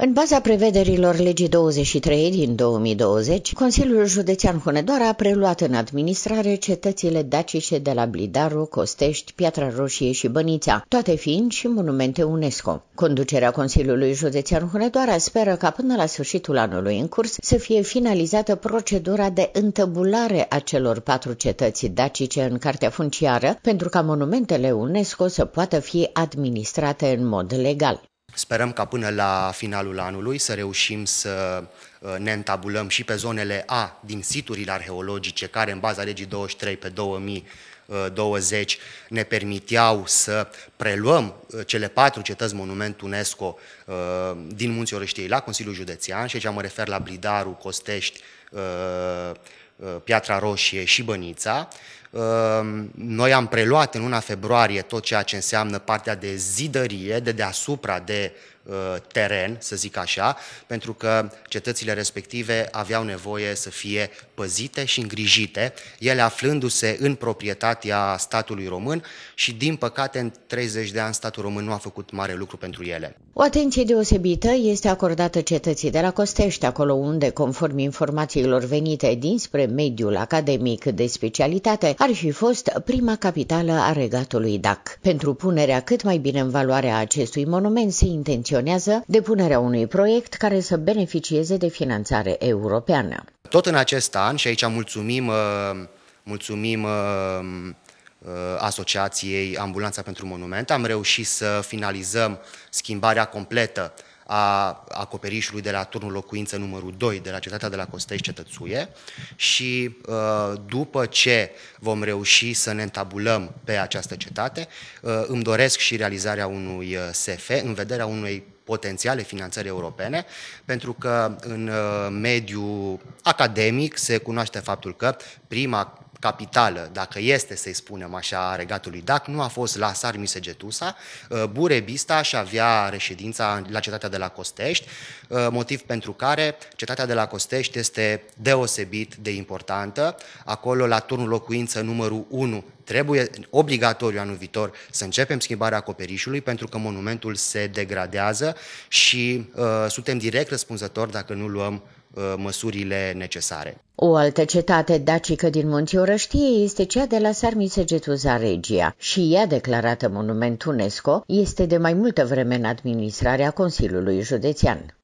În baza prevederilor legii 23 din 2020, Consiliul Județean Hunedoara a preluat în administrare cetățile dacice de la Blidaru, Costești, Piatra Roșie și Bănița, toate fiind și monumente UNESCO. Conducerea Consiliului Județean Hunedoara speră ca până la sfârșitul anului în curs să fie finalizată procedura de întăbulare a celor patru cetăți dacice în cartea funciară pentru ca monumentele UNESCO să poată fi administrate în mod legal. Sperăm ca până la finalul anului să reușim să uh, ne întabulăm și pe zonele A din siturile arheologice, care în baza legii 23 pe 2000 20 uh, ne permiteau să preluăm uh, cele patru cetăți monument UNESCO din Munții Orăștiei la Consiliul Județean și aici mă refer la Blidaru, Costești, Piatra Roșie și Bănița Ehm, noi am preluat în luna februarie tot ceea ce înseamnă partea de zidărie, de deasupra, de Uh, teren, să zic așa, pentru că cetățile respective aveau nevoie să fie păzite și îngrijite, ele aflându-se în proprietatea statului român și, din păcate, în 30 de ani statul român nu a făcut mare lucru pentru ele. O atenție deosebită este acordată cetății de la Costești, acolo unde, conform informațiilor venite dinspre mediul academic de specialitate, ar fi fost prima capitală a regatului DAC. Pentru punerea cât mai bine în valoare a acestui monument se intenționează intenționează depunerea unui proiect care să beneficieze de finanțare europeană. Tot în acest an, și aici mulțumim, uh, mulțumim uh, uh, Asociației Ambulanța pentru Monument, am reușit să finalizăm schimbarea completă a acoperișului de la turnul locuință numărul 2 de la cetatea de la Costești Cetățuie și uh, după ce vom reuși să ne întabulăm pe această cetate, uh, îmi doresc și realizarea unui uh, SF în vederea unei potențiale finanțări europene, pentru că în mediul academic se cunoaște faptul că prima capitală, dacă este să-i spunem așa, a regatului Dac, nu a fost la Sarmisegetusa. Uh, Burebista și avea reședința la cetatea de la Costești, uh, motiv pentru care cetatea de la Costești este deosebit de importantă. Acolo, la turnul locuință numărul 1, trebuie obligatoriu anul viitor să începem schimbarea acoperișului pentru că monumentul se degradează și uh, suntem direct răspunzători dacă nu luăm uh, măsurile necesare. O altă cetate dacică din Munții orăștie este cea de la Sarmisegetuza Regia și ea, declarată monument UNESCO, este de mai multă vreme în administrarea Consiliului Județean.